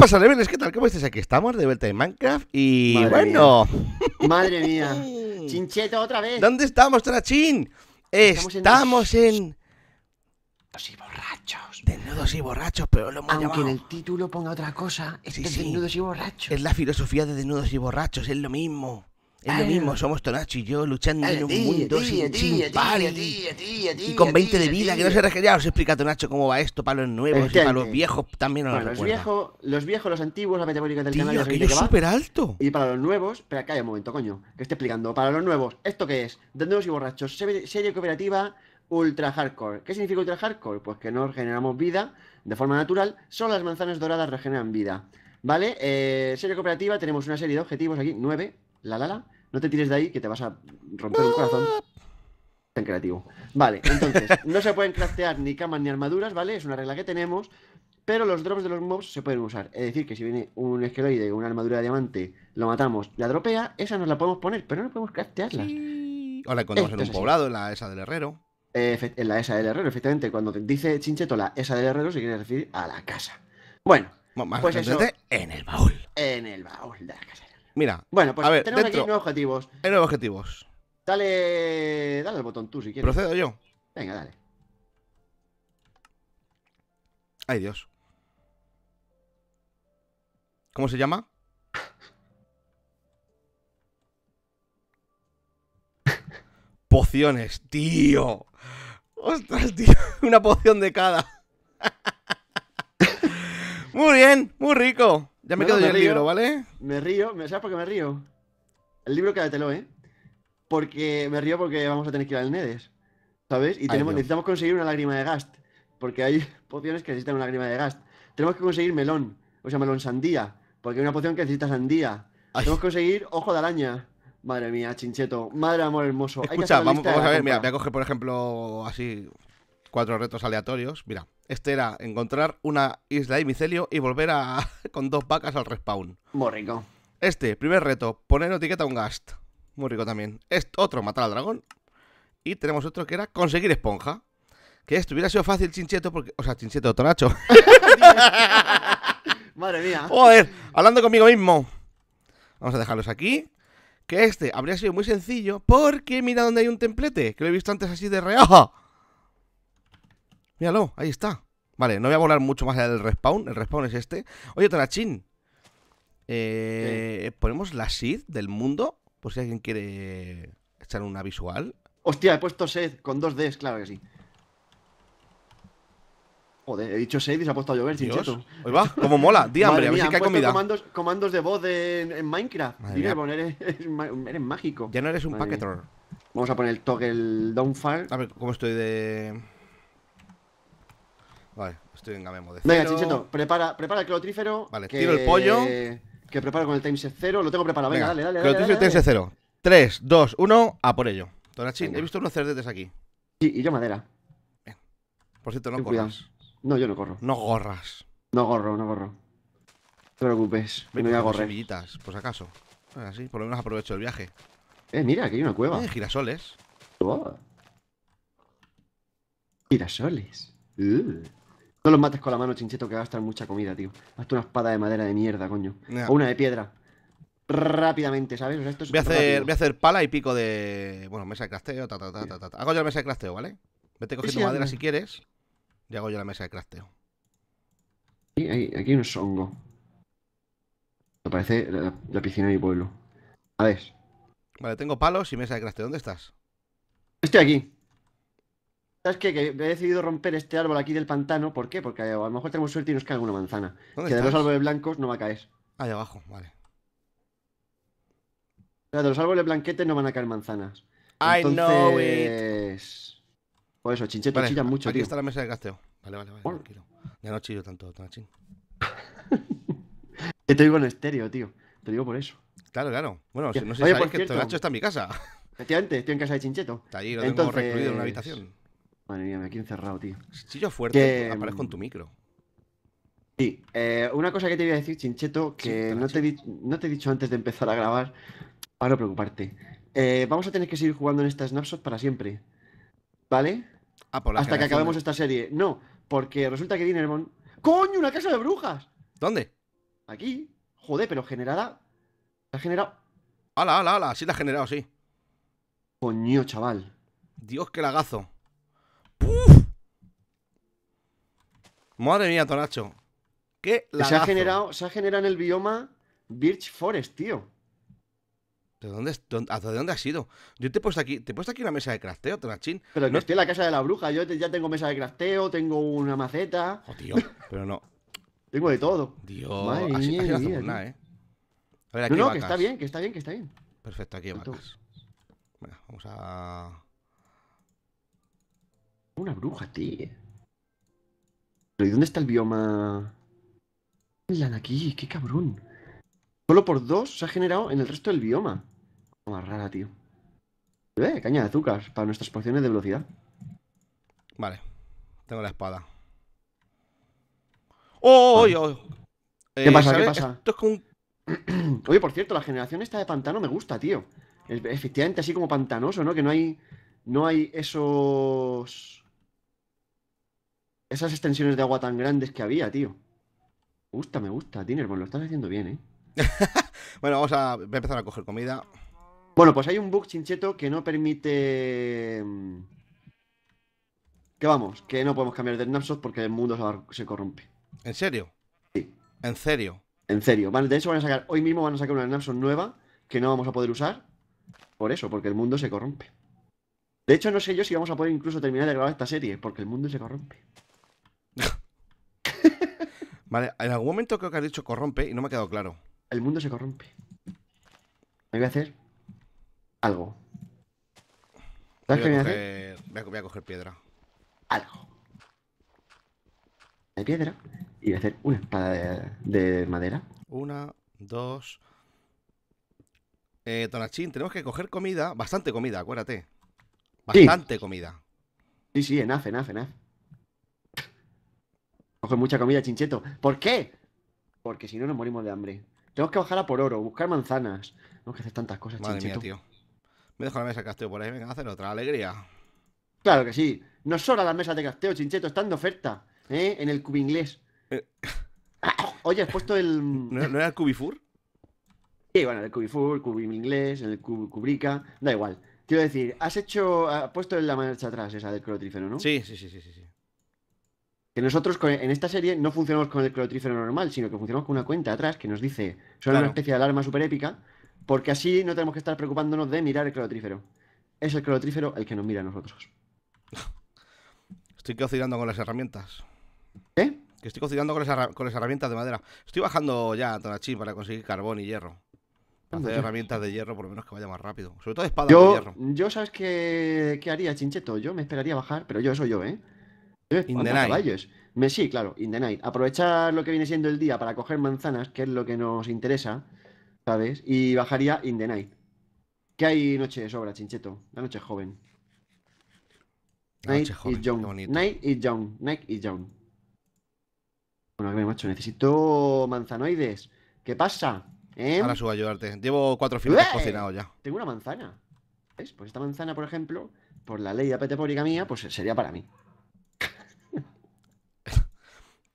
pasa, Leven? ¿Qué tal ¿Cómo estás? aquí, estamos de vuelta en Minecraft y bueno. Madre mía. Chincheto otra vez. ¿Dónde estamos, Trachín? Estamos, en... Desnudos y borrachos. Desnudos y borrachos, pero lo malo. Aunque en el título ponga otra cosa, es desnudos y borrachos. Es la filosofía de desnudos y borrachos, es lo mismo. Es lo mismo, somos Tonacho y yo luchando en un mundo sin, y con 20 de vida que no se regenera. Os explica Tonacho cómo va esto para los nuevos y este para los viejos también. No los, viejos, los viejos, los antiguos, la metabólica del canal. Tío, es súper alto. Y para los nuevos, espera, acá haya un momento, coño, que esté explicando. Para los nuevos, ¿esto qué es? De y borrachos, serie cooperativa ultra hardcore. ¿Qué significa ultra hardcore? Pues que no generamos vida de forma natural, solo las manzanas doradas regeneran vida. ¿Vale? Eh, serie cooperativa, tenemos una serie de objetivos aquí, nueve, la la No te tires de ahí que te vas a romper un corazón. Tan creativo. Vale, entonces, no se pueden craftear ni camas ni armaduras, ¿vale? Es una regla que tenemos. Pero los drops de los mobs se pueden usar. Es decir, que si viene un esqueroide o una armadura de diamante, lo matamos, la dropea, esa nos la podemos poner, pero no podemos craftearla. O la encontramos en un poblado, en la esa del herrero. en la esa del herrero, efectivamente. Cuando dice Chincheto la esa del herrero, se quiere decir a la casa. Bueno, pues eso, en el baúl. En el baúl de la casa. Mira. Bueno, pues ver, tenemos aquí nuevos objetivos. Hay nuevos objetivos. Dale. Dale el botón tú si quieres. Procedo yo. Venga, dale. Ay, Dios. ¿Cómo se llama? Pociones, tío. Ostras, tío. Una poción de cada. muy bien, muy rico. Ya me quedo yo el libro, ¿vale? Me río, ¿sabes por qué me río? El libro quédatelo, ¿eh? Porque me río porque vamos a tener que ir al Nedes, ¿sabes? Y tenemos, necesitamos conseguir una lágrima de gast, porque hay pociones que necesitan una lágrima de gast. Tenemos que conseguir melón, o sea, melón sandía, porque hay una poción que necesita sandía. Tenemos que conseguir ojo de araña. Madre mía, chincheto. Madre amor hermoso. Escucha, vamos, a ver, mira, voy a coger, por ejemplo, así cuatro retos aleatorios. Mira, este era encontrar una isla de micelio y volver a, con dos vacas al respawn. Muy rico. Este, primer reto, poner etiqueta a un gast. Muy rico también. otro, matar al dragón. Y tenemos otro que era conseguir esponja. Que esto hubiera sido fácil, Chincheto, porque. O sea, Chincheto, Tonacho. Madre mía. Joder, hablando conmigo mismo. Vamos a dejarlos aquí. Que este habría sido muy sencillo porque mira donde hay un templete, que lo he visto antes así de reojo. Míralo, ahí está. Vale, no voy a volar mucho más allá del respawn. El respawn es este. Oye, Tarachín. Eh, ¿Ponemos la seed del mundo? Por si alguien quiere echar una visual. Hostia, he puesto sed con dos Ds, claro que sí. Joder, he dicho sed y se ha puesto a llover, sin Hoy va, como mola. Di hambre, a ver si cae comida. Comandos, comandos de voz en, Minecraft. Dime, poner, eres, mágico. Ya no eres un Madre Vamos a poner el toggle downfall. A ver, ¿cómo estoy de...? Estoy en Gamemo de Venga, Chincheto, prepara, prepara el clotrífero Vale, tiro el pollo. Que preparo con el times cero Lo tengo preparado. Venga, dale, dale, dale, time set cero 3, 2, 1, a por ello. Tonachín, he visto unos cerdetes aquí. Sí, y yo madera. Por cierto, no corras. No, yo no corro. No gorras. No gorro, no gorro. No te preocupes, me voy a correr. por pues acaso. Así, por lo menos aprovecho el viaje. Eh, mira, aquí hay una cueva. Eh, girasoles. Girasoles. Uh. No los mates con la mano, chinchito, que gastan mucha comida, tío. Hazte una espada de madera de mierda, coño. O una de piedra. Rápidamente, ¿sabes? voy, a hacer, hacer pala y pico de. Bueno, mesa de crafteo ta, Hago yo la mesa de crafteo, ¿vale? Vete cogiendo madera si quieres. Y hago yo la mesa de crafteo Aquí hay, aquí un songo. Me parece la, piscina de mi pueblo. A ver. Vale, tengo palos y mesa de crafteo. ¿Dónde estás? Estoy aquí. ¿Sabes qué? Que he decidido romper este árbol aquí del pantano. ¿Por qué? Porque a lo mejor tenemos suerte y nos cae alguna manzana. Que de los árboles blancos no va a caer. Ahí abajo, vale. O de los árboles blanquetes no van a caer manzanas. I Entonces... know it. Por eso, chinchetos chillan mucho. Aquí está la mesa de casteo. Vale, vale, vale. tranquilo Ya no chillo tanto, Tanachín. Te digo en estéreo, tío. Te digo por eso. Claro, claro. Bueno, si no sé si por que el Tonacho está en mi casa. Efectivamente, estoy en casa de Chincheto. Está allí, lo tengo recluido en una habitación. Madre mía, me aquí encerrado, tío. Si fuerte, aparezco en mm, tu micro. Sí, eh, una cosa que te iba a decir, Chincheto, que no, te no, te he dicho antes de empezar a grabar, para no preocuparte. Eh, vamos a tener que seguir jugando en esta Snapshot para siempre. ¿Vale? Ah, Hasta que acabemos esta serie. No, porque resulta que Dinermon. ¡Coño! ¡Una casa de brujas! ¿Dónde? Aquí. Joder, pero generada. La ha generado. ¡Hala, hala, hala! Sí la ha generado, sí. Coño, chaval. Dios, qué lagazo. Madre mía, Tonacho. ¿Qué se ha, generado, se ha generado en el bioma Birch Forest, tío. ¿De dónde, ¿Hasta dónde has ido? Yo te he puesto aquí, te he puesto aquí una mesa de crafteo, Tonachín. Pero no estoy en la casa de la bruja, yo ya tengo mesa de crafteo, tengo una maceta. Oh, pero no. tengo de todo. Dios, eh. A ver, aquí no, no, que está bien, que está bien, que está bien. Perfecto, aquí vamos a. Una bruja, tío. ¿Y dónde está el bioma? Hablan aquí, qué cabrón. Solo por dos se ha generado en el resto del bioma. Más rara, tío. caña de azúcar para nuestras porciones de velocidad. Vale. Tengo la espada. ¡Oh! oh, oh. ¿Qué eh, pasa? ¿Qué pasa? Oye, por cierto, la generación esta de pantano me gusta, tío. Efectivamente, así como pantanoso, ¿no? Que no hay. No hay esos esas extensiones de agua tan grandes que había, tío. Me gusta, me gusta, bueno lo estás haciendo bien, ¿eh? bueno, vamos a, empezar a coger comida. Bueno, pues hay un bug chincheto que no permite... Mm, que vamos, que no podemos cambiar de snapshot porque el mundo se corrompe. ¿En serio? Sí. ¿En serio? En serio. Vale, de hecho van a sacar, hoy mismo van a sacar una snapshot nueva que no vamos a poder usar. Por eso, porque el mundo se corrompe. De hecho, no sé yo si vamos a poder incluso terminar de grabar esta serie, porque el mundo se corrompe. vale, en algún momento creo que has dicho corrompe y no me ha quedado claro. El mundo se corrompe. Me voy a hacer algo. ¿Sabes voy voy a, coger, a coger piedra. Algo. De piedra y voy a hacer una espada de, madera. Una, dos. Eh, Tonachín, tenemos que coger comida, bastante comida, acuérdate. Bastante comida. Sí, sí, enough, hace enough. Coge mucha comida, chincheto. ¿Por qué? Porque si no nos morimos de hambre. Tenemos que bajar a por oro, buscar manzanas. Tenemos que hacer tantas cosas, Madre Mía, tío. Me dejo la mesa de casteo por ahí, venga, hacer otra alegría. Claro que sí. No solo las mesas de casteo, chincheto, están de oferta. ¿eh? En el cubo inglés. Eh. oye, has puesto el. ¿No, era el cubifur? Sí, bueno, el cubifur, el cubim inglés, el cubrica, da igual. Quiero decir, has hecho, has puesto en la marcha atrás esa del crotífero, ¿no? Sí, sí, sí, sí, sí. Que nosotros en esta serie no funcionamos con el clorotrífero normal, sino que funcionamos con una cuenta atrás que nos dice, son una especie de alarma super épica, porque así no tenemos que estar preocupándonos de mirar el clorotrífero. Es el clorotrífero el que nos mira a nosotros. Estoy cocinando con las herramientas. ¿Eh? Que estoy cocinando con las, con las herramientas de madera. Estoy bajando ya a Tonachi para conseguir carbón y hierro. Hacer herramientas de hierro, por lo menos que vaya más rápido. Sobre todo espada yo, de hierro. Yo, ¿sabes qué, haría, Chincheto? Yo me esperaría bajar, pero yo, eso yo, ¿eh? ¿Eh? In the night. Messi, claro, in the night. Aprovechar lo que viene siendo el día para coger manzanas, que es lo que nos interesa, ¿sabes? Y bajaría in the night. ¿Qué hay noche de sobra, Chincheto? La noche joven. Night is young. Night is young. Night Bueno, a macho, necesito manzanoides. ¿Qué pasa? ¿Eh? Ahora subo a ayudarte. Llevo cuatro filetes ¡Eh! cocinados ya. Tengo una manzana. ¿Ves? Pues esta manzana, por ejemplo, por la ley apetepórica mía, pues sería para mí.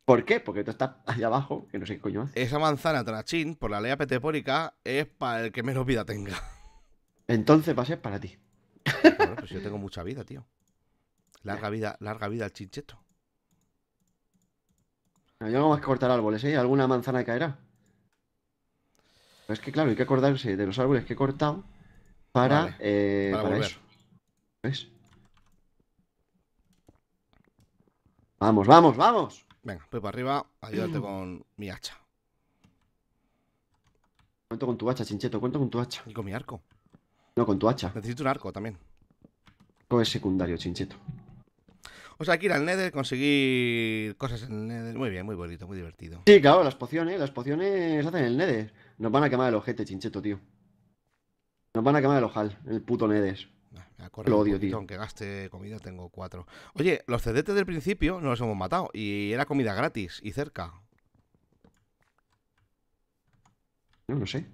¿Por qué? Porque tú estás allá abajo, que no sé qué coño Esa manzana trachín, por la ley apetepórica, es para el que menos vida tenga. Entonces va a ser para ti. Bueno, pues yo tengo mucha vida, tío. Larga vida, larga vida al chincheto. No, yo no más cortar árboles, ¿eh? Alguna manzana caerá. es que, claro, hay que acordarse de los árboles que he cortado para, eh, para, para eso. ¿Ves? Vamos, vamos, vamos. Venga, voy pues para arriba, ayúdate con mi hacha. Cuento con tu hacha, Chincheto, cuento con tu hacha. Y con mi arco. No, con tu hacha. Necesito un arco también. Con pues secundario, Chincheto. O sea, hay que ir al Nether, conseguir cosas en el Nether. Muy bien, muy bonito, muy divertido. Sí, claro, las pociones, las pociones hacen el Nether. Nos van a quemar el ojete, Chincheto, tío. Nos van a quemar el ojal, el puto Nether lo odio, tío. Aunque gaste comida, tengo cuatro. Oye, los cedetes del principio no los hemos matado y era comida gratis y cerca. No, no sé.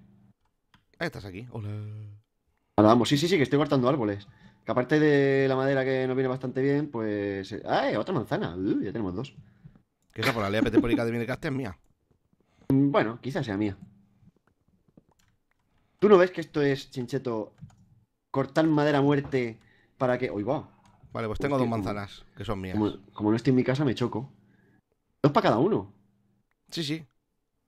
Ahí estás aquí. Hola. Ahora vamos, sí, sí, sí, que estoy cortando árboles. Que aparte de la madera que nos viene bastante bien, pues. Eh, ¡Ay! Ah, eh, otra manzana. Uh, ya tenemos dos. ¿Qué por la ley petepólica de Minecraft es mía? Mm, bueno, quizás sea mía. ¿Tú no ves que esto es, Chincheto, cortar madera muerte para que. Oiga. va. Vale, pues tengo dos manzanas, que son mías. Como, no estoy en mi casa, me choco. Dos para cada uno. Sí, sí.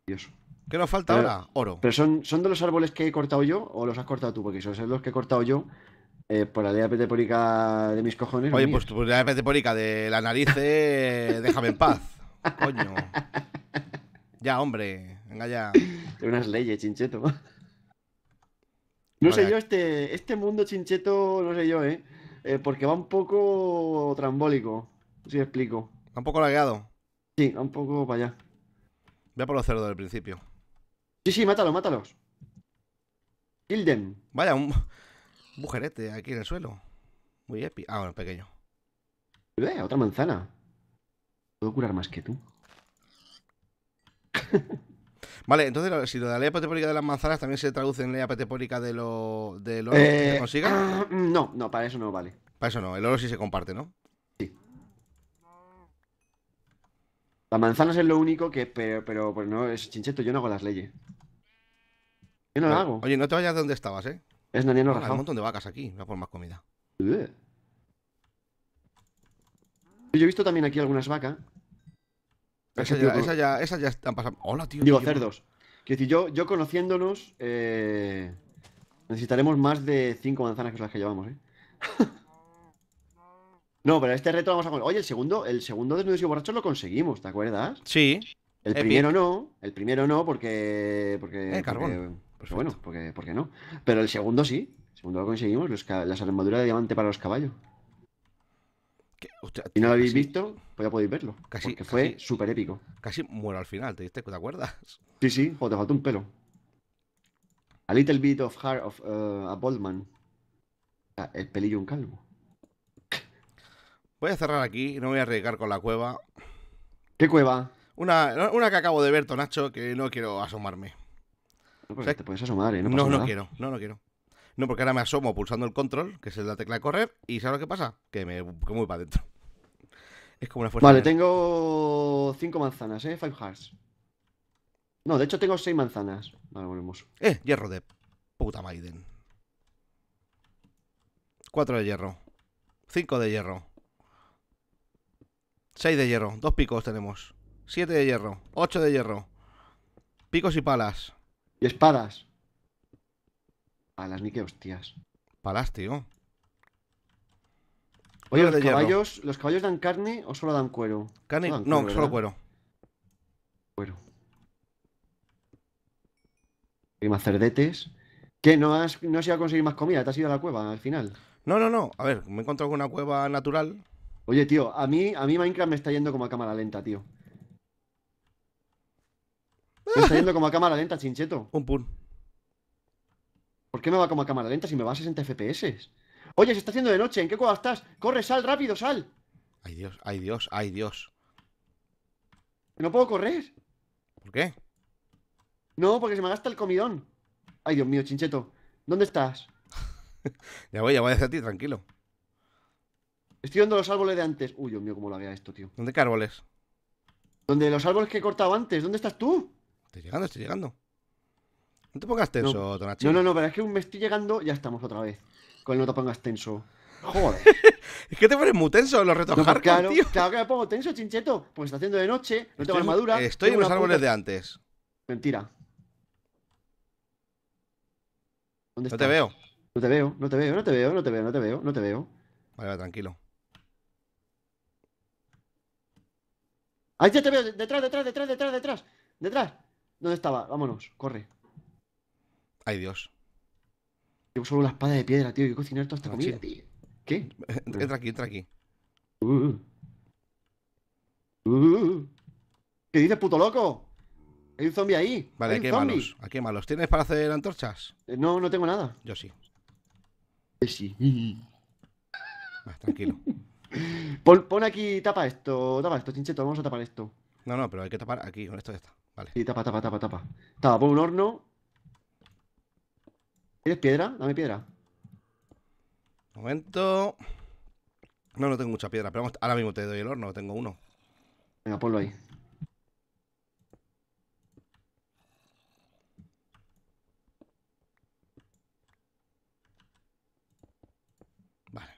Dios. ¿Qué nos falta ahora? Oro. Pero son, son de los árboles que he cortado yo o los has cortado tú, porque son los que he cortado yo. Eh, por la de petepórica de mis cojones. Oye, pues por pues la petepórica de la nariz, eh, déjame en paz. Coño. Ya, hombre. Venga ya. De unas leyes, chincheto. No sé yo, este, este mundo chincheto, no sé yo, ¿eh? eh porque va un poco trambólico, si explico. ¿Va un poco lagueado? Sí, va un poco para allá. Voy a por los cerdos del principio. Sí, sí, mátalos, mátalos. them Vaya, un mujerete aquí en el suelo. Muy épico. Ah, bueno, pequeño. otra manzana. Puedo curar más que tú. Vale, entonces, si lo de la ley apetepórica de las manzanas también se traduce en ley apetepórica de lo, de que se eh, ah, No, no, para eso no vale. Para eso no, el oro sí se comparte, ¿no? Sí. Las manzanas es lo único que, pero, pero pues no, es chincheto, yo no hago las leyes. Yo no lo hago. Oye, no te vayas de donde estabas, ¿eh? Es Daniel no Hay un montón de vacas aquí, voy a por más comida. Yo he visto también aquí algunas vacas. Esa ya, esa están pasando. Hola, tío. Digo, cerdos. Quiero decir, yo, yo conociéndonos, eh, necesitaremos más de cinco manzanas que son las que llevamos, ¿eh? no, pero este reto lo vamos a Oye, el segundo, el segundo desnudo y lo conseguimos, ¿te acuerdas? Sí. El primero no, el primero no, porque. porque eh, carbón. bueno, porque, porque no. Pero el segundo sí. El segundo lo conseguimos, las armaduras de diamante para los caballos. Si no lo habéis visto, pues ya podéis verlo. porque fue súper épico. Casi muero al final, ¿te, acuerdas? Sí, sí, o te faltó un pelo. A little bit of heart of eh, a bald el pelillo un calvo. Voy a cerrar aquí, no voy a arriesgar con la cueva. ¿Qué cueva? Una, que acabo de ver, Tonacho, que no quiero asomarme. No, te puedes asomar, ¿eh? No, quiero, no, no quiero. No, porque ahora me asomo pulsando el control, que es la tecla de correr, y ¿sabes lo que pasa? Que me que voy para adentro. Es como una fuerza. Vale, tengo cinco manzanas, ¿eh? Five hearts. No, de hecho tengo seis manzanas. Vale, volvemos. Eh, hierro de puta Maiden. Cuatro de hierro. Cinco de hierro. Seis de hierro. Dos picos tenemos. Siete de hierro. Ocho de hierro. Picos y palas. Y espadas. Palas, ni qué hostias. Palas, tío. Oye, los caballos, ¿los caballos dan carne o solo dan cuero? Carne, no, solo cuero. Cuero. Y más ¿Qué? ¿No has, ¿No has ido a conseguir más comida? ¿Te has ido a la cueva al final? No, no, no. A ver, me he encontrado con una cueva natural. Oye, tío, a mí, a mí Minecraft me está yendo como a cámara lenta, tío. Me está yendo como a cámara lenta, chincheto. Un pun. ¿Por qué me va como a cámara lenta si me va a 60 FPS? Oye, se está haciendo de noche, ¿en qué cueva estás? ¡Corre, sal, rápido, sal! Ay Dios, ay Dios, ay Dios. No puedo correr. ¿Por qué? No, porque se me gasta el comidón. Ay Dios mío, chincheto. ¿Dónde estás? ya voy, ya voy a ti, tranquilo. Estoy viendo los árboles de antes. Uy, Dios mío, cómo lo había esto, tío. ¿Dónde qué árboles? ¿Dónde los árboles que he cortado antes. ¿Dónde estás tú? Estoy llegando, estoy llegando. No te pongas tenso, no. No, no, no, pero es que me estoy llegando, ya estamos otra vez. Con el no te pongas tenso. Joder. es que te pones muy tenso en los retos pues hardcore, claro, tío. Claro que me pongo tenso, chincheto. Porque está haciendo de noche, no tengo armadura. Estoy en los árboles de antes. Mentira. ¿Dónde no te veo. No te veo, no te veo, no te veo, no te veo, no te veo, no te veo. Vale, va, tranquilo. Ahí ya te veo, detrás, detrás, detrás, detrás, detrás. Detrás. ¿Dónde estaba? Vámonos, corre. Ay, Dios. Tengo solo la espada de piedra, tío. Hay que cocinar toda esta comida, ¿Qué? Entra aquí, entra aquí. Uh, uh, uh, ¿Qué dices, puto loco? Hay un zombie ahí. Vale, qué malos. ¿A qué malos? ¿Tienes para hacer antorchas? Eh, no, no tengo nada. Yo sí. Eh, sí. Vale, tranquilo. pon, pon, aquí, tapa esto, tapa esto, chincheto. Vamos a tapar esto. No, no, pero hay que tapar aquí, con esto ya está. Vale. Sí, tapa, tapa, tapa, tapa. Tapa, pon un horno ¿Tienes piedra? Dame piedra. Momento. No, no tengo mucha piedra, pero ahora mismo te doy el horno, tengo uno. Venga, ponlo ahí. Vale.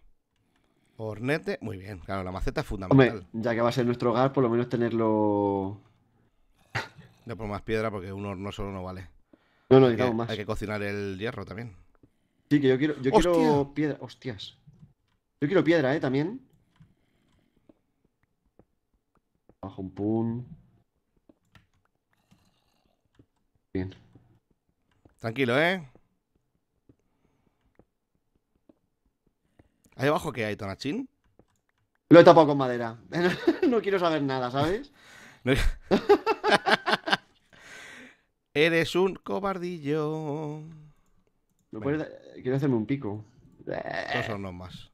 Hornete, muy bien, claro, la maceta es fundamental. ya que va a ser nuestro hogar, por lo menos tenerlo. Yo por más piedra, porque un horno solo no vale. No, no, digamos más. Hay que cocinar el hierro también. Sí, que yo quiero, yo quiero piedra. Hostias. Yo quiero piedra, ¿eh? También. Bajo un pun. Bien. Tranquilo, ¿eh? ¿Ahí abajo qué hay, Tonachín? Lo he tapado con madera. no quiero saber nada, ¿sabes? Eres un cobardillo. No eh, Quiero hacerme un pico. Dos o no más.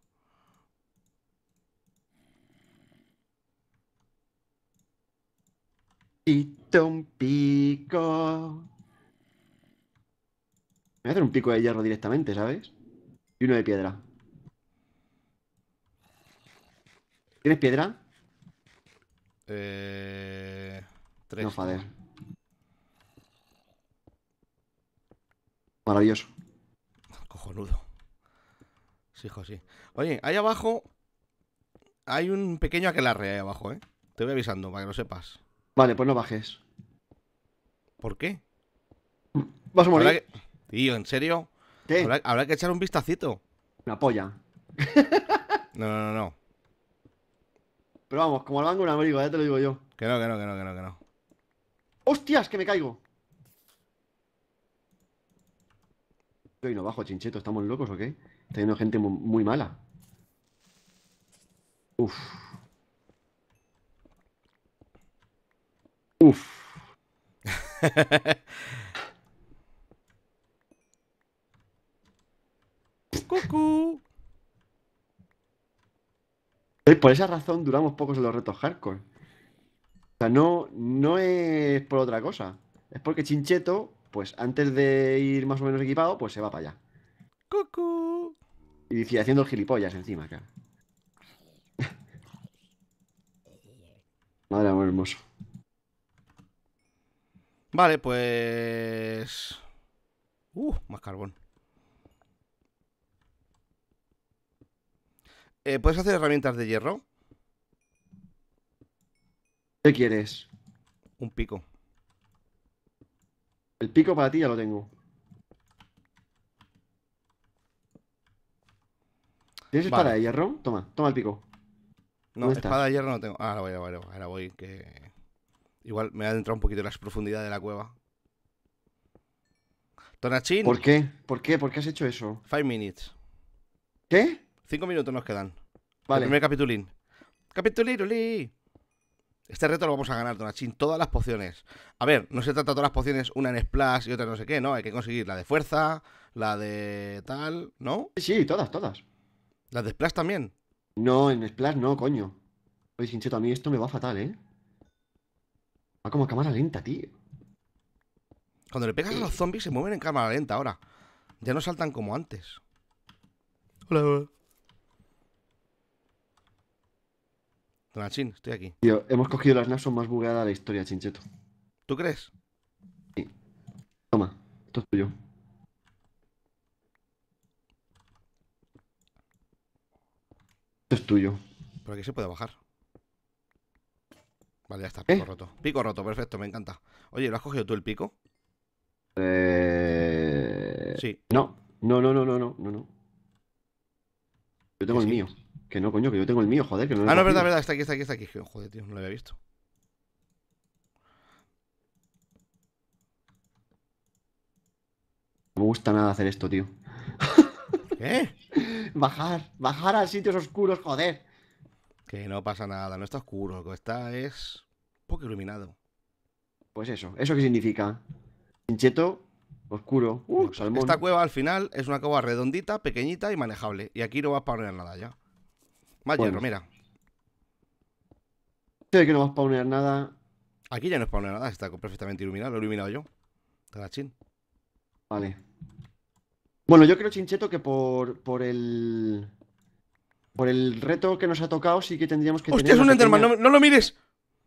y un pico. Me voy a hacer un pico de hierro directamente, ¿sabes? Y uno de piedra. ¿Tienes piedra? Eh... Tres. No, joder. Maravilloso. Cojonudo. Sí, hijo, sí. Oye, ahí abajo hay un pequeño aquelarre ahí abajo, ¿eh? Te voy avisando para que lo sepas. Vale, pues no bajes. ¿Por qué? Vas a morir. Tío, ¿en serio? ¿Qué? Habrá... que echar un vistacito. me apoya no, no, no, no. Pero vamos, como al banco un abrigo, ya te lo digo yo. Que no, que no, que no, que no, que no. ¡Hostias, que me caigo! y no bajo, chincheto. ¿Estamos locos o qué? Está yendo gente muy, mala. Uf. Uf. Eh, por esa razón duramos pocos en los retos hardcore. O sea, no, no es por otra cosa. Es porque Chincheto pues antes de ir más o menos equipado, pues se va para allá. ¡Cucú! Y haciendo gilipollas encima, acá Madre amor hermoso. Vale, pues... Uh, más carbón. Eh, ¿Puedes hacer herramientas de hierro? ¿Qué quieres? Un pico. El pico para ti ya lo tengo. ¿Tienes espada de hierro? Toma, toma el pico. No, espada de hierro no tengo. Ah, ahora voy, ahora voy, voy, que... Igual me ha adentrado un poquito en las profundidades de la cueva. Tonachín. ¿Por qué? ¿Por qué? ¿Por qué has hecho eso? Five minutes. ¿Qué? Cinco minutos nos quedan. Vale. El primer capitulín. ¡Capitulín, Uli! Este reto lo vamos a ganar, Donachín. Todas las pociones. A ver, no se trata de todas las pociones, una en splash y otra no sé qué, ¿no? Hay que conseguir la de fuerza, la de tal, ¿no? Sí, todas, todas. ¿Las de splash también? No, en splash no, coño. Oye, Sincheto, a mí esto me va fatal, ¿eh? Va como a cámara lenta, tío. Cuando le pegas a los zombies se mueven en cámara lenta ahora. Ya no saltan como antes. Hola. Tranchín, estoy aquí. Tío, hemos cogido las Nason más bugueadas de la historia, Chincheto. ¿Tú crees? Sí. Toma, esto es tuyo. Esto es tuyo. Por aquí se puede bajar. Vale, ya está, ¿Eh? pico roto. Pico roto, perfecto, me encanta. Oye, ¿lo has cogido tú el pico? Eh... Sí. No, no, no, no, no, no, no. Yo tengo el mío. Que no, coño, que yo tengo el mío, joder. Que no ah, no, verdad, verdad, está aquí, está aquí, está aquí. Joder, tío, no lo había visto. No me gusta nada hacer esto, tío. ¿Qué? Bajar, bajar a sitios oscuros, joder. Que no pasa nada, no está oscuro, lo que está es poco iluminado. Pues eso, ¿eso qué significa? Pincheto, oscuro, uh, pues Esta cueva al final es una cueva redondita, pequeñita y manejable. Y aquí no vas a poner nada ya. Vaya bueno. mira. que no va a poner nada. Aquí ya no poner nada, está perfectamente iluminado, lo he iluminado yo. Chin. Vale. Bueno, yo creo, Chincheto, que por, por el. Por el reto que nos ha tocado, sí que tendríamos que. ¡Hostia, es un Enderman! No, lo mires!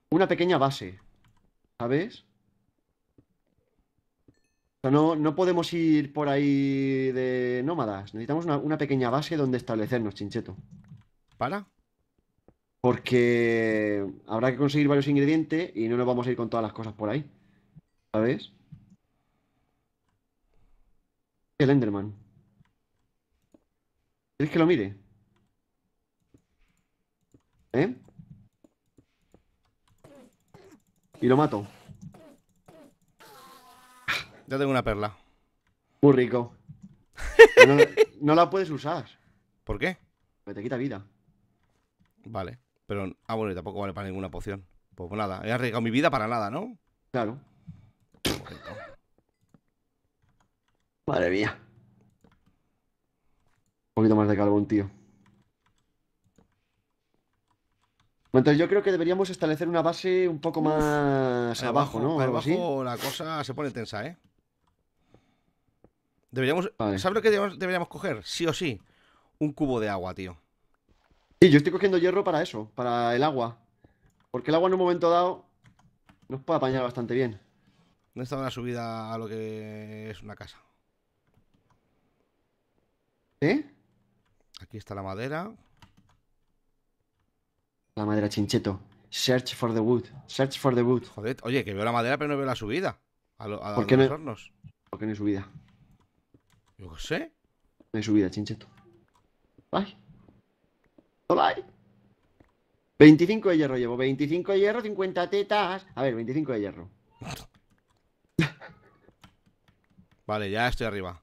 Una pequeña base. ¿Sabes? O sea, no, no podemos ir por ahí de nómadas. Necesitamos una, una pequeña base donde establecernos, Chincheto. ¿Para? Porque habrá que conseguir varios ingredientes y no nos vamos a ir con todas las cosas por ahí. ¿Sabes? El Enderman. ¿Quieres que lo mire? ¿Eh? Y lo mato. Ya tengo una perla. Muy rico. no, la puedes usar. ¿Por qué? Porque te quita vida. Vale. Pero, ah, bueno, tampoco vale para ninguna poción. Pues nada, he arriesgado mi vida para nada, ¿no? Claro. Madre mía. Un poquito más de carbón, tío. Entonces yo creo que deberíamos establecer una base un poco más abajo, ¿no? abajo la cosa se pone tensa, ¿eh? Deberíamos... ¿Sabes lo que deberíamos coger? Sí o sí. Un cubo de agua, tío yo estoy cogiendo hierro para eso, para el agua. Porque el agua en un momento dado nos puede apañar bastante bien. No está una subida a lo que es una casa. ¿Eh? Aquí está la madera. La madera, chincheto. Search for the wood. Search for the wood. Joder, oye, que veo la madera, pero no veo la subida. A, ¿Por qué los no, hornos. ¿Por qué no hay subida? Yo sé. No hay subida, chincheto. Ay. 25 de hierro llevo. 25 de hierro, 50 tetas. A ver, 25 de hierro. Vale, ya estoy arriba.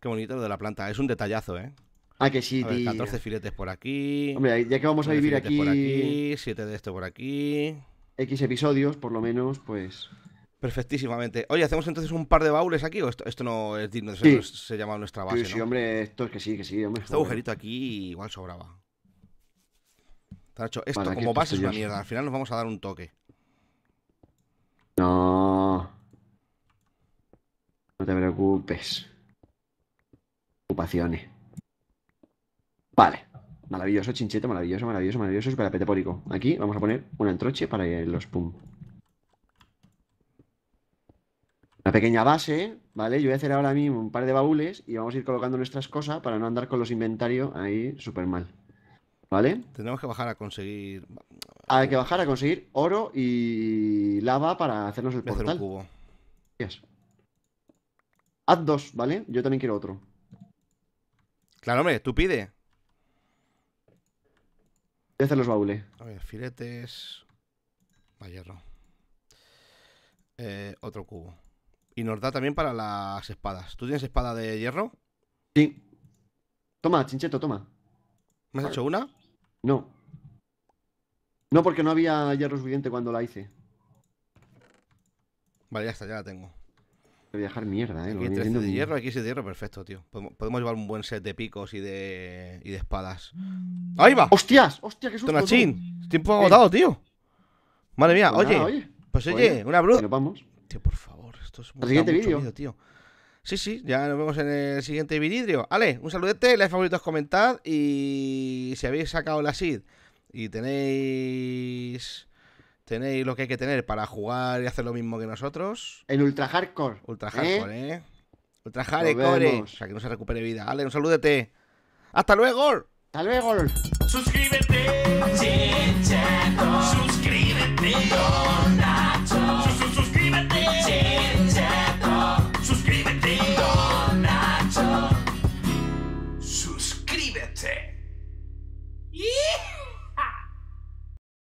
Qué bonito lo de la planta. Es un detallazo, ¿eh? Ah, que sí, tío 14 filetes por aquí. Hombre, ya que vamos a vivir aquí... Por aquí. 7 de esto por aquí. X episodios, por lo menos, pues. Perfectísimamente. Oye, ¿hacemos entonces un par de baúles aquí? ¿O esto, no es digno? Se llama nuestra base. Sí, sí, hombre, esto es que sí, que sí, hombre. Este agujerito aquí igual sobraba esto como base es una mierda. Al final nos vamos a dar un toque. No. No te preocupes. Ocupaciones. Vale. Maravilloso, chinchete, maravilloso, maravilloso, maravilloso, super apetepórico. Aquí vamos a poner un entroche para los pum. Una pequeña base, ¿vale? Yo voy a hacer ahora mismo un par de baúles y vamos a ir colocando nuestras cosas para no andar con los inventarios ahí súper mal. ¿Vale? Tenemos que bajar a conseguir. Hay que bajar a conseguir oro y lava para hacernos el Voy portal. Hacer un cubo. Yes. dos, ¿vale? Yo también quiero otro. Claro, hombre, tú pide. Voy a hacer los baúles. A ver, filetes. hierro Eh, otro cubo. Y nos da también para las espadas. ¿Tú tienes espada de hierro? Sí. Toma, chincheto, toma. ¿Me has hecho una? No. No, porque no había hierro suficiente cuando la hice. Vale, ya está, ya la tengo. Voy a dejar mierda, eh. Aquí hay 13 de hierro, aquí 7 de hierro, perfecto, tío. Podemos, llevar un buen set de picos y de, y de espadas. ¡Ahí va! ¡Hostias! ¡Hostia, qué susto! ¡Tonachín! ¡Tiempo agotado, tío! Madre mía, pues oye, oye, Pues oye, una bruja. vamos. Tío, por favor, esto es muy, siguiente tío. Sí, sí, ya nos vemos en el siguiente vidrio. Ale, un saludete, like, favoritos, comentad y si habéis sacado la SID y tenéis tenéis lo que hay que tener para jugar y hacer lo mismo que nosotros. En ultra hardcore. Ultra ¿eh? hardcore, ¿eh? Ultra hardcore. O sea, que no se recupere vida. Ale, un saludete. ¡Hasta luego! ¡Hasta luego! Suscríbete, Suscríbete.